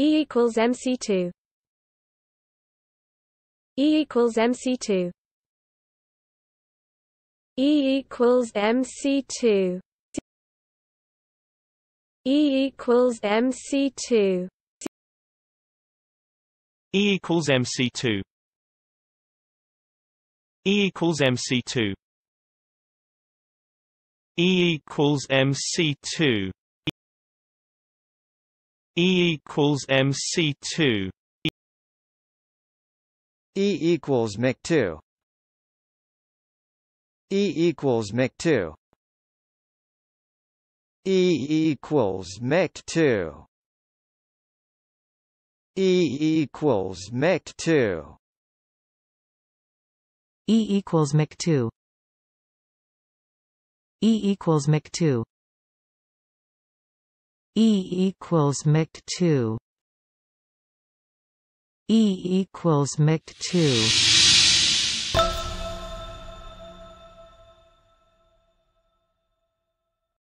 E equals MC2. E equals MC2. E equals MC2. E equals MC2. E equals MC2. E equals MC2. E equals MC2. E equals MC2 E equals mc 2 E equals mc 2 E equals mc 2 E equals mc 2 E equals mc 2 E equals MIC2 E equals MICT two E equals MICT two